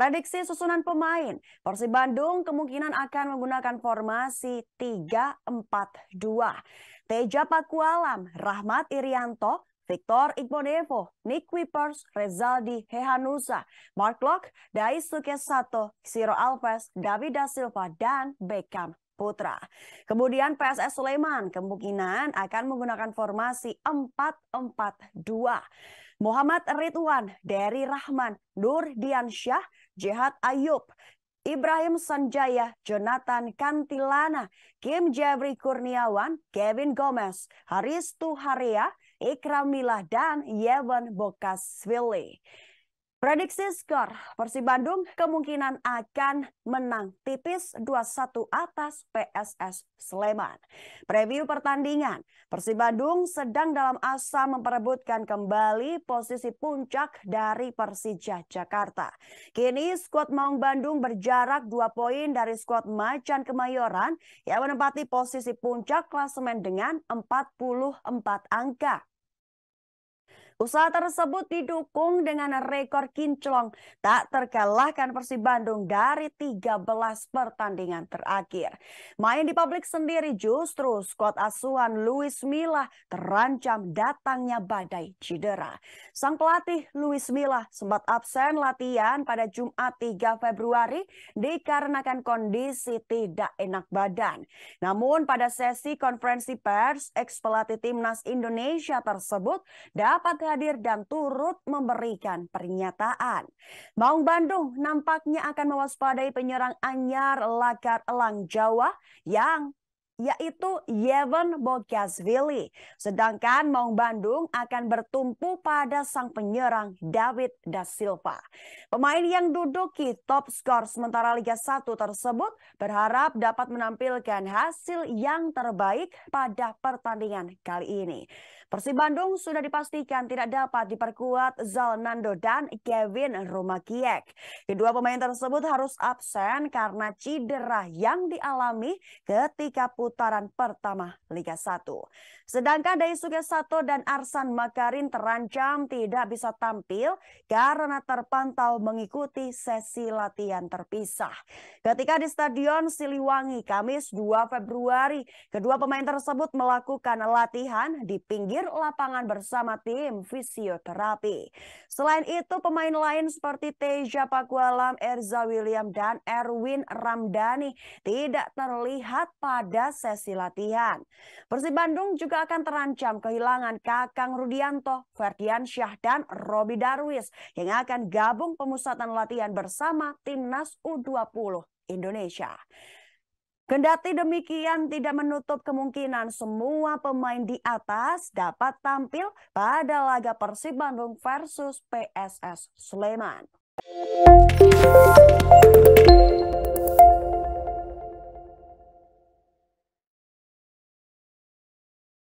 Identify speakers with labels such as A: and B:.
A: Prediksi susunan pemain, Persib Bandung kemungkinan akan menggunakan formasi 3-4-2. Teja Pakualam, Rahmat Irianto, Victor Igbonevo, Nick Wipers, Rezaldi Hehanusa, Mark Locke, Daisuke Sato, Siro Alves, David Da Silva, dan Beckham Putra. Kemudian PSS Sleman kemungkinan akan menggunakan formasi 4-4-2. Muhammad Ridwan, Derry Rahman, Nur Diansyah, Jihad Ayub, Ibrahim Sanjaya, Jonathan Kantilana, Kim Jabri Kurniawan, Kevin Gomez, Haris Tuharia, Ikram Milah, dan Yevon Bokaswili. Prediksi skor Persib Bandung kemungkinan akan menang tipis 2-1 atas PSS Sleman. Preview pertandingan, Persib Bandung sedang dalam asa memperebutkan kembali posisi puncak dari Persija Jakarta. Kini skuad Maung Bandung berjarak dua poin dari skuad Macan Kemayoran yang menempati posisi puncak klasemen dengan 44 angka. Usaha tersebut didukung dengan rekor kinclong tak terkalahkan Persib Bandung dari 13 pertandingan terakhir. Main di publik sendiri justru skuad asuhan Luis Milla terancam datangnya badai cedera. Sang pelatih Luis Milla sempat absen latihan pada Jumat 3 Februari dikarenakan kondisi tidak enak badan. Namun pada sesi konferensi pers, ex pelatih timnas Indonesia tersebut dapat hadir dan turut memberikan pernyataan. Maung Bandung nampaknya akan mewaspadai penyerang anyar Lagar Elang Jawa yang yaitu Yevon Bogasvili. Sedangkan Maung Bandung akan bertumpu pada sang penyerang David Da Silva. Pemain yang duduki top skor sementara Liga 1 tersebut berharap dapat menampilkan hasil yang terbaik pada pertandingan kali ini. Persib Bandung sudah dipastikan tidak dapat diperkuat Zalnando dan Kevin Rumakiek. Kedua pemain tersebut harus absen karena cedera yang dialami ketika putus putaran pertama Liga 1. Sedangkan Daisuke Sato dan Arsan Makarin terancam tidak bisa tampil karena terpantau mengikuti sesi latihan terpisah. Ketika di Stadion Siliwangi Kamis 2 Februari, kedua pemain tersebut melakukan latihan di pinggir lapangan bersama tim fisioterapi. Selain itu, pemain lain seperti Teja Pakualam, Erza William, dan Erwin Ramdhani tidak terlihat pada sesi latihan. Persib Bandung juga akan terancam kehilangan Kakang Rudianto, Ferdian Syah, dan Robi Darwis yang akan gabung pemusatan latihan bersama Timnas U20 Indonesia. Kendati demikian tidak menutup kemungkinan semua pemain di atas dapat tampil pada laga Persib Bandung versus PSS Sleman.